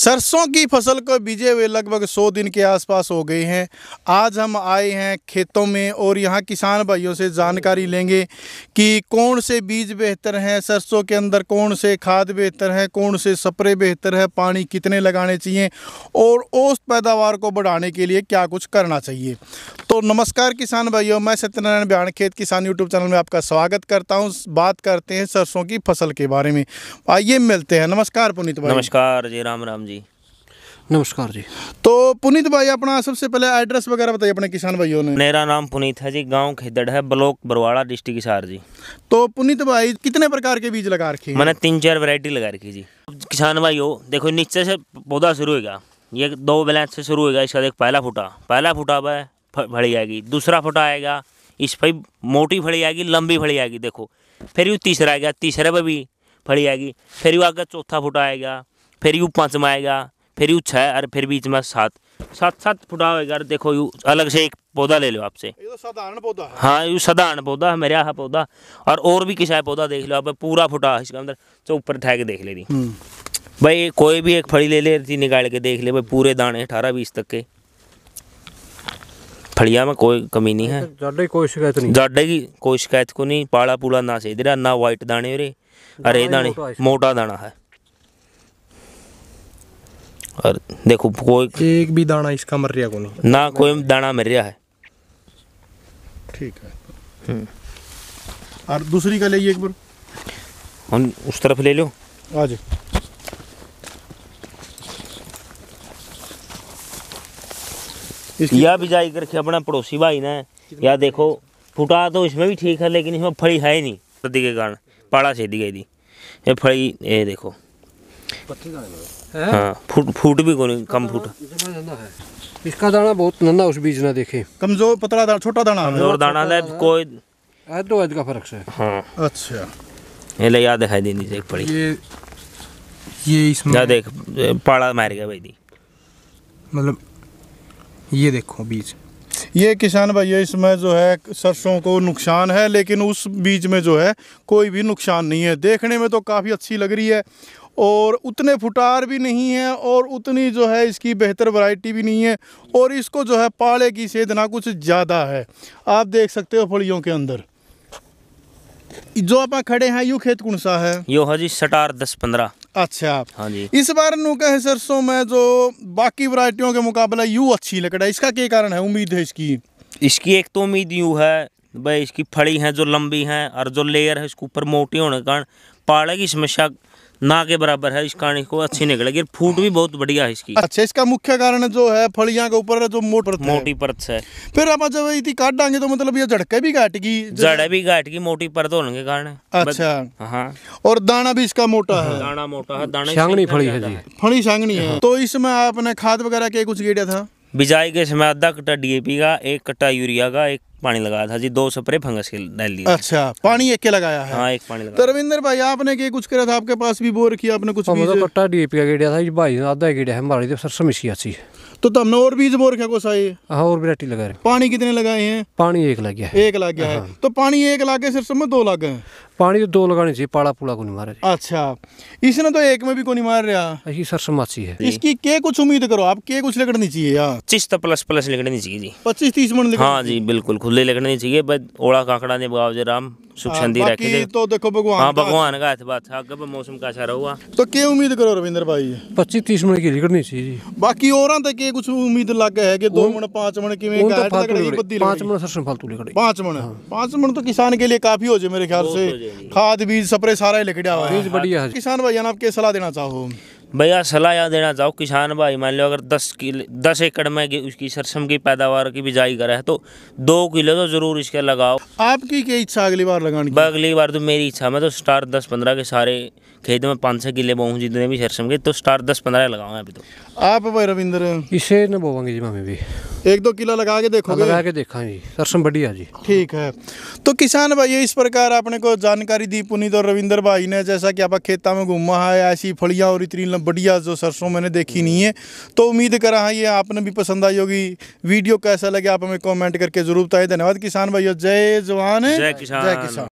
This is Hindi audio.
सरसों की फसल को बीजे हुए लगभग 100 दिन के आसपास हो गए हैं आज हम आए हैं खेतों में और यहाँ किसान भाइयों से जानकारी लेंगे कि कौन से बीज बेहतर हैं सरसों के अंदर कौन से खाद बेहतर हैं कौन से स्प्रे बेहतर है पानी कितने लगाने चाहिए और उस पैदावार को बढ़ाने के लिए क्या कुछ करना चाहिए तो नमस्कार किसान भाइयों मैं सत्यनारायण बिहार खेत किसान यूट्यूब चैनल में आपका स्वागत करता हूँ बात करते हैं सरसों की फसल के बारे में आइए मिलते हैं नमस्कार पुनीत भाई नमस्कार जी राम राम जी नमस्कार जी तो पुनीत भाई अपना सबसे पहले एड्रेस वगैरह बताइए अपने किसान भाइयों ने मेरा नाम पुनीत है जी गांव खेदड़ है ब्लॉक बरवाड़ा डिस्ट्रिक्ट हिसार जी तो पुनीत भाई कितने प्रकार के बीज लगा रखे मैंने तीन चार वैरायटी लगा रखी जी किसान भाई हो देखो नीचे से पौधा शुरू होगा ये दो बैलेंस से शुरू होगा इसका देख पहला फुटा पहला फुटा वह फड़ी आएगी दूसरा फुटा आएगा इस पर मोटी फड़ी आएगी लंबी फड़ी आएगी देखो फिर यू तीसरा आएगा तीसरे पर भी फड़ी आएगी फिर यू आगे चौथा फुटा आएगा फिर यू पाँचवा आएगा फिर यू छः और फिर बीच में सात सात सात फुटा होएगा देखो यू अलग से एक पौधा ले लो आपसे तो हाँ यू साधारण पौधा है मेरे यहाँ पौधा और और भी किसी पौधा देख लो आप पूरा फुटा इसके अंदर तो ऊपर ठह देख ले रही हम्म। भाई कोई भी एक फड़ी ले ले रही निकाल के देख ले भाई पूरे दाने अठारह बीस तक के फड़िया में कोई कमी नहीं है कोई शिकायत नहीं जाडे की कोई शिकायत को नहीं पाला पूला ना सही दे ना वाइट दाने रे अरे दाने मोटा दाना है और देखो कोई एक भी दाना इसका मर रहा को ना कोई दाना मर रहा है ठीक है हम्म। और दूसरी का ले एक बार हम उस तरफ ले लो आज या भी जाई करके अपना पड़ोसी भाई ना या देखो फुटा तो इसमें भी ठीक है लेकिन इसमें फड़ी है ही नहीं सर्दी के कारण पाड़ा से दी गई ये फड़ी ये देखो हाँ, फूट फूट भी कोई कम फूट इसका दाना बहुत नन्ना उस बीज ना देखे कमजोर पतला दाना छोटा दाना कमजोर दाना ले कोई है तो आज का फर्क है हाँ अच्छा ये ले याद दिखाई देनी देख पड़ी ये ये इसमें या देख पाड़ा मार गया भाई दी मतलब ये देखो बीज ये किसान भाई इसमें जो है सरसों को नुकसान है लेकिन उस बीज में जो है कोई भी नुकसान नहीं है देखने में तो काफ़ी अच्छी लग रही है और उतने फुटार भी नहीं है और उतनी जो है इसकी बेहतर वैरायटी भी नहीं है और इसको जो है पाड़े की ना कुछ ज़्यादा है आप देख सकते हो फलियों के अंदर जो आप खड़े हैं यूँ खेत कौन सा है यो हाजी सटार दस पंद्रह अच्छा हाँ जी इस बार नु है सरसों में जो बाकी वरायटियों के मुकाबला यू अच्छी लकड़ा है इसका क्या कारण है उम्मीद है इसकी इसकी एक तो उम्मीद यू है भाई इसकी फड़ी है जो लंबी हैं और जो लेयर है इसके ऊपर मोटी होने के कारण पाड़े की समस्या ना के बराबर है इस कारण इसको अच्छी निकलेगी फूट भी बहुत बढ़िया है इसकी अच्छा इसका मुख्य कारण जो है फलिया के ऊपर जो मोट परत मोटी परत है फिर आप जब इतनी काट डांगे तो मतलब ये झड़के भी घाटगी जड़े भी घाटगी मोटी परत होने के कारण अच्छा हाँ और दाना भी इसका मोटा है दाना मोटा है दाना सांगनी फली है फली सांगनी है हाँ। तो इसमें आपने खाद वगैरह के कुछ गेटा था बिजाई के समय आधा कट्टा डीएपी का एक कट्टा यूरिया का एक पानी लगाया था जी दो स्प्रे फंगस के डाल दिया अच्छा पानी एक के लगाया है हाँ एक पानी लगाया तो भाई आपने के कुछ करा था आपके पास भी बोर किया आपने कुछ बीज तो कट्टा डीएपी का गिड़ा था भाई आधा गिड़ा है हमारी तो सरसों मिशी अच्छी तो तुमने और बीज बोर क्या कुछ आई हाँ और वरायटी लगा रहे पानी कितने लगाए हैं पानी एक लग गया है एक लग गया है हाँ। तो पानी एक लागे सिरसों में दो लग गए पानी तो दो लगाने चाहिए पाड़ा पुड़ा को नहीं मारे अच्छा इसने तो एक में भी को नहीं मार रहा ये सर समाची है इसकी के कुछ उम्मीद करो आप के कुछ लगनी चाहिए यार पच्चीस तो प्लस प्लस लगनी चाहिए जी पच्चीस तीस मन हाँ जी बिल्कुल खुले लगने चाहिए बस ओड़ा काकड़ा ने बावजे राम सुख शांति रखे तो देखो भगवान हाँ भगवान का हाथ बात आगे पर मौसम का अच्छा रहा तो क्या उम्मीद करो रविंद्र भाई पच्चीस तीस मिनट की निकलनी चाहिए बाकी और के कुछ उम्मीद लग है कि दो मिनट पाँच मिनट की पाँच मिनट सरसों फालतू लिखड़ी पाँच मिनट पाँच मिनट तो किसान के लिए काफी हो जाए मेरे ख्याल से खाद बीज स्प्रे सारा ही लिख दिया हुआ बढ़िया किसान भाई आप क्या सलाह देना चाहो भैया सलाह यहाँ देना चाहो किसान भाई मान लो अगर दस किलो दस एकड़ में उसकी सरसम की पैदावार की बिजाई करा है तो दो किलो तो ज़रूर इसके लगाओ आपकी क्या इच्छा अगली बार लगाने की अगली बार तो मेरी इच्छा मैं तो स्टार दस पंद्रह के सारे खेत में पाँच छः किले बोहूँ जितने भी सरसम के तो स्टार दस पंद्रह लगाऊंगा अभी तो आप भाई रविंदर इसे न बोवेंगे जी हमें भी एक दो किलो लगा के देखो हाँ, लगा के देखा जी सरसों बढ़िया जी ठीक है तो किसान भाई इस प्रकार आपने को जानकारी दी पुनीत और रविंदर भाई ने जैसा कि आप खेता में घूमा है ऐसी फलियाँ और इतनी बढ़िया जो सरसों मैंने देखी नहीं है तो उम्मीद करा है ये आपने भी पसंद आई होगी वीडियो कैसा लगे आप हमें कॉमेंट करके जरूर बताए धन्यवाद किसान भाई जय जवान जय किसान